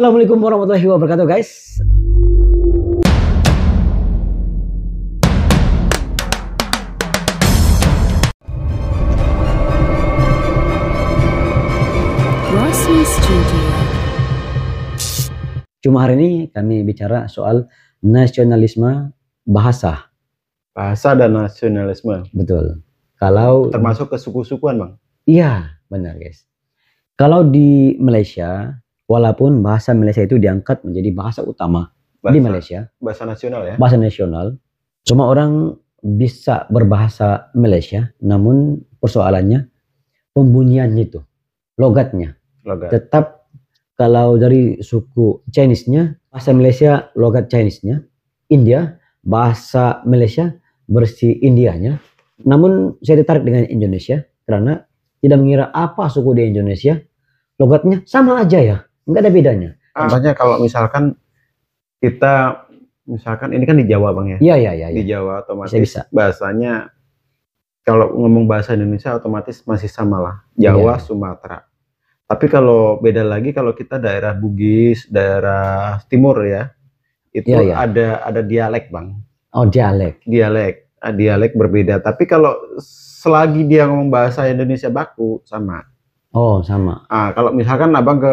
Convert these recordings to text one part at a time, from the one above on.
Assalamualaikum warahmatullahi wabarakatuh guys. Studio. Cuma hari ini kami bicara soal nasionalisme bahasa. Bahasa dan nasionalisme. Betul. Kalau termasuk kesuku sukuan Bang. Iya, benar, guys. Kalau di Malaysia Walaupun bahasa Malaysia itu diangkat menjadi bahasa utama bahasa, di Malaysia. Bahasa nasional ya. Bahasa nasional. Cuma orang bisa berbahasa Malaysia, namun persoalannya pembunyian itu, logatnya. Logat. Tetap kalau dari suku Chinese-nya, bahasa Malaysia logat Chinese-nya, India bahasa Malaysia bersih Indianya. Namun saya tertarik dengan Indonesia karena tidak mengira apa suku di Indonesia, logatnya sama aja ya. Enggak ada bedanya. Ah. Contohnya kalau misalkan kita misalkan ini kan di Jawa Bang ya. Iya iya iya. Ya. Di Jawa otomatis bisa, bisa. bahasanya kalau ngomong bahasa Indonesia otomatis masih sama lah iya. Jawa ya. Sumatera. Tapi kalau beda lagi kalau kita daerah Bugis, daerah timur ya. Itu ya, ya. ada ada dialek, Bang. Oh, dialek. Dialek. Ah, dialek berbeda. Tapi kalau selagi dia ngomong bahasa Indonesia baku sama. Oh, sama. Ah, kalau misalkan Abang ke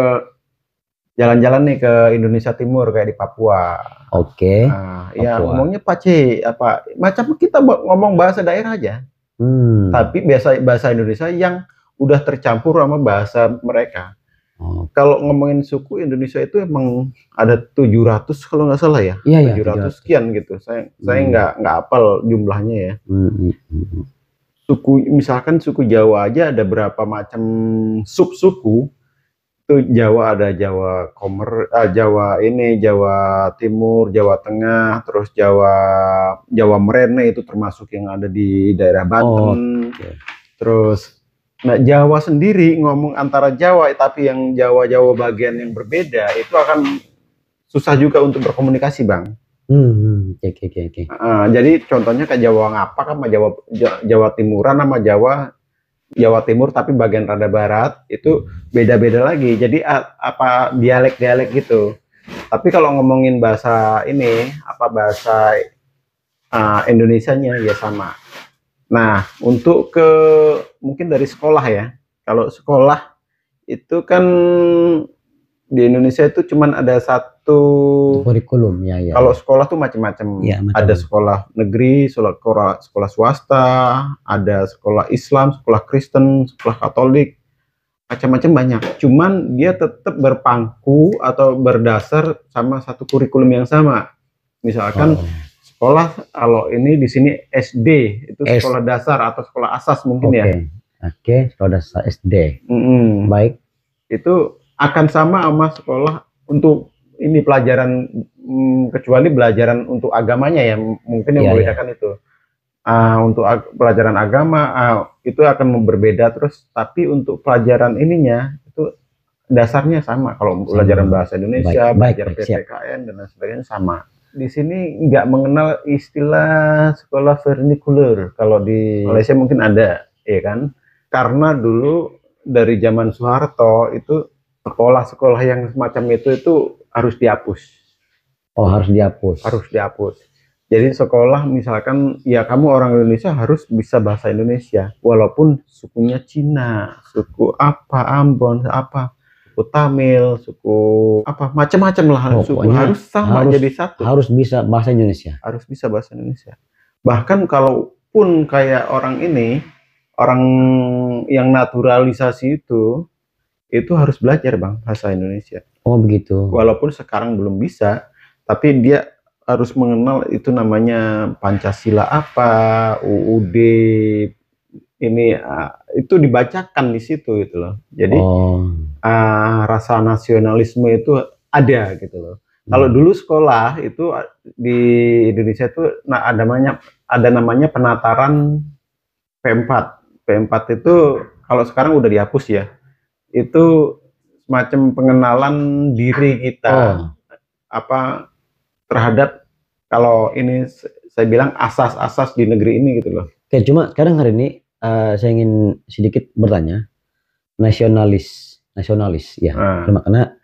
jalan-jalan nih ke Indonesia Timur kayak di Papua. Oke. Okay. Nah, ya ngomongnya Pace apa macam kita ngomong bahasa daerah aja. Hmm. Tapi biasa bahasa Indonesia yang udah tercampur sama bahasa mereka. Oh. Kalau ngomongin suku Indonesia itu emang ada 700 kalau nggak salah ya, iya, 700, iya, sekian gitu. Saya hmm. saya nggak nggak apal jumlahnya ya. Hmm, hmm, hmm, hmm. Suku misalkan suku Jawa aja ada berapa macam sub suku itu Jawa ada Jawa Komer, ah, Jawa ini Jawa Timur, Jawa Tengah, terus Jawa Jawa Merene itu termasuk yang ada di daerah Banten. Oh, okay. Terus nah Jawa sendiri ngomong antara Jawa tapi yang Jawa-Jawa bagian yang berbeda itu akan susah juga untuk berkomunikasi, Bang. Hmm, hmm, oke oke oke. jadi contohnya kayak Jawa ngapa sama Jawa Jawa Timuran sama Jawa Jawa Timur tapi bagian rada barat itu beda-beda lagi. Jadi apa dialek-dialek gitu. Tapi kalau ngomongin bahasa ini apa bahasa uh, Indonesianya ya sama. Nah, untuk ke mungkin dari sekolah ya. Kalau sekolah itu kan di Indonesia itu cuman ada satu kurikulum ya ya. Kalau sekolah tuh macam-macam. Ya, Ada sekolah negeri, sekolah sekolah swasta, ada sekolah Islam, sekolah Kristen, sekolah Katolik. Macam-macam banyak. Cuman dia tetap berpangku atau berdasar sama satu kurikulum yang sama. Misalkan oh. sekolah kalau ini di sini SD, itu S sekolah dasar atau sekolah asas mungkin okay. ya. Oke, okay, sekolah dasar SD. Mm -hmm. Baik. Itu akan sama sama sekolah untuk ini pelajaran hmm, kecuali pelajaran untuk agamanya ya mungkin yang iya, iya. membedakan yeah. itu uh, untuk ag pelajaran agama uh, itu akan berbeda terus tapi untuk pelajaran ininya itu dasarnya sama kalau sama. pelajaran bahasa Indonesia baik, belajar baik, PPKN dan lain sebagainya sama di sini nggak mengenal istilah sekolah vernikuler kalau di Malaysia mungkin ada ya kan karena dulu dari zaman Soeharto itu sekolah-sekolah yang semacam itu itu harus dihapus. Oh, harus dihapus. Harus dihapus. Jadi sekolah misalkan ya kamu orang Indonesia harus bisa bahasa Indonesia walaupun sukunya Cina, suku apa Ambon, apa suku Tamil, suku apa macam-macam lah oh, suku harus sama harus, jadi satu. Harus bisa bahasa Indonesia. Harus bisa bahasa Indonesia. Bahkan kalaupun kayak orang ini orang yang naturalisasi itu itu harus belajar bang bahasa Indonesia. Oh begitu. Walaupun sekarang belum bisa, tapi dia harus mengenal itu namanya Pancasila apa, UUD ini ah, itu dibacakan di situ gitu loh. Jadi oh. uh, rasa nasionalisme itu ada gitu loh. Hmm. Kalau dulu sekolah itu ah, di Indonesia itu nah ada namanya ada namanya penataran P4. P4 itu kalau sekarang udah dihapus ya itu semacam pengenalan diri kita oh. apa terhadap kalau ini saya bilang asas-asas di negeri ini gitu loh. Oke, cuma kadang hari ini uh, saya ingin sedikit bertanya nasionalis, nasionalis ya. Ah. karena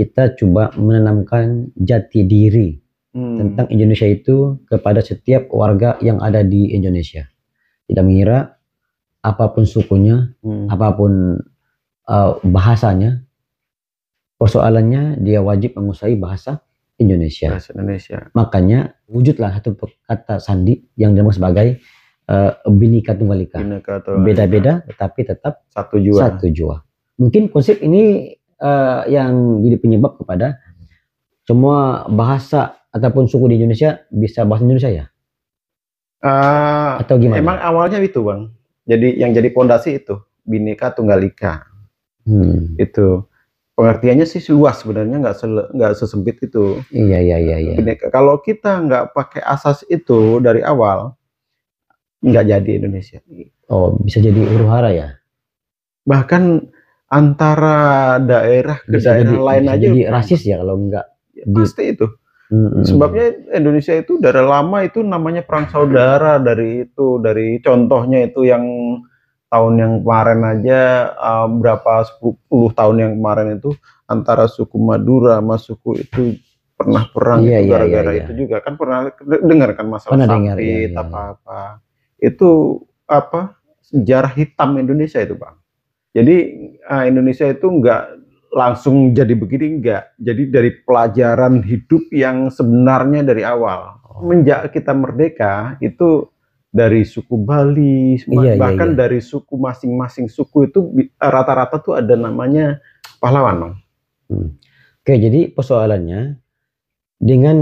kita coba menanamkan jati diri hmm. tentang Indonesia itu kepada setiap warga yang ada di Indonesia. Tidak mengira apapun sukunya, hmm. apapun uh, bahasanya, persoalannya dia wajib menguasai bahasa Indonesia. Bahasa Indonesia. Makanya wujudlah satu kata sandi yang dianggap sebagai uh, eh, binika tunggal ika. Beda-beda tetapi tetap satu jua. Satu jua. Mungkin konsep ini uh, yang jadi penyebab kepada semua bahasa ataupun suku di Indonesia bisa bahasa Indonesia ya? Uh, Atau gimana? Emang awalnya itu bang. Jadi yang jadi pondasi itu binika tunggal ika. Hmm. Itu pengertiannya sih luas sebenarnya nggak nggak sesempit itu. Iya iya iya. iya. Kalau kita nggak pakai asas itu dari awal, nggak jadi Indonesia. Oh bisa jadi huru hara ya? Bahkan antara daerah ke bisa daerah jadi, lain aja. Jadi rasis ya kalau nggak. Ya, pasti itu. hmm Sebabnya Indonesia itu dari lama itu namanya perang saudara dari itu dari contohnya itu yang tahun yang kemarin aja uh, berapa 10 tahun yang kemarin itu antara suku Madura sama suku itu pernah perang iya, iya, gara-gara iya, gitu, iya, gara -gara iya, itu juga kan pernah dengar kan masalah pernah dengar, iya, iya. apa-apa iya. itu apa sejarah hitam Indonesia itu bang jadi uh, Indonesia itu enggak langsung jadi begini enggak jadi dari pelajaran hidup yang sebenarnya dari awal oh. semenjak kita merdeka itu dari suku Bali iya, iya bahkan iya, iya. dari suku masing-masing suku itu rata-rata tuh ada namanya pahlawan, dong Hmm. Oke, jadi persoalannya dengan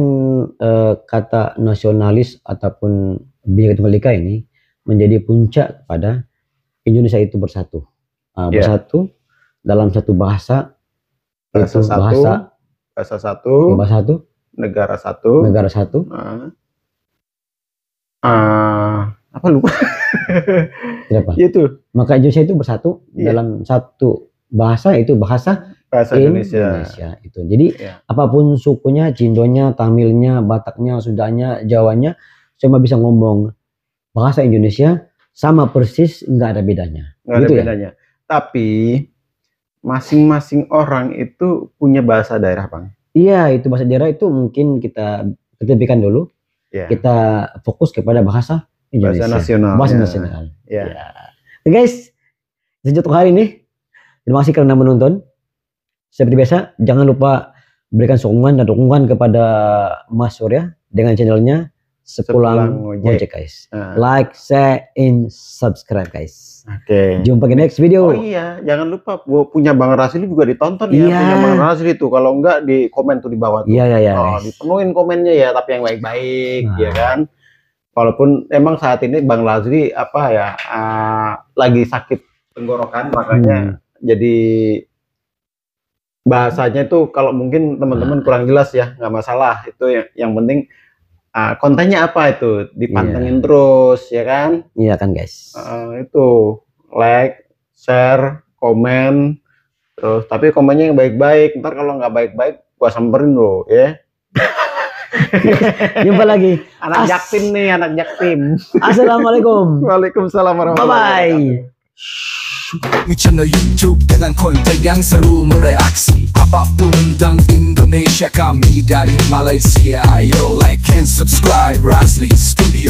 uh, kata nasionalis ataupun Bhinneka Tunggal ini menjadi puncak pada Indonesia itu bersatu. Uh, yeah. Iya. bersatu dalam satu bahasa bahasa satu, bahasa bahasa satu, bahasa satu, negara satu, negara satu. Uh, uh, apa lupa Kenapa? Ya itu maka Indonesia itu bersatu yeah. dalam satu bahasa itu bahasa bahasa Indonesia, Indonesia itu jadi yeah. apapun sukunya Cindonya Tamilnya Bataknya Sudanya Jawanya cuma bisa ngomong bahasa Indonesia sama persis nggak ada bedanya nggak gitu ada ya? tapi masing-masing orang itu punya bahasa daerah bang iya itu bahasa daerah itu mungkin kita ketepikan dulu yeah. kita fokus kepada bahasa Indonesia. Bahasa nasional. Bahasa ya. nasional. Ya. ya. Oke guys, sejak untuk hari ini, terima kasih karena menonton. Seperti biasa, jangan lupa berikan sokongan dan dukungan kepada Mas Surya dengan channelnya Sepulang, Sepulang guys. Uh. Like, share, and subscribe guys. Oke. Okay. Jumpa di next video. Oh iya, jangan lupa gua punya Bang Rasli juga ditonton yeah. ya. Iya. Punya Bang Rasli itu, kalau enggak di komen tuh di bawah tuh. Iya, iya, iya. Oh, dipenuhin komennya ya tapi yang baik-baik nah. ya kan walaupun emang saat ini Bang Lazri apa ya uh, lagi sakit tenggorokan makanya hmm. jadi bahasanya itu kalau mungkin teman-teman nah. kurang jelas ya nggak masalah itu yang yang penting uh, kontennya apa itu dipantengin yeah. terus ya kan iya kan guys uh, itu like share komen terus tapi komennya yang baik-baik ntar kalau nggak baik-baik gua samperin lo ya Jumpa lagi. Anak As Jaktim nih, anak Jaktim. Assalamualaikum. Waalaikumsalam warahmatullahi wabarakatuh. Bye. Channel YouTube dengan konten yang seru mereaksi apapun tentang Indonesia kami dari Malaysia. Ayo like and subscribe Rasli Studio.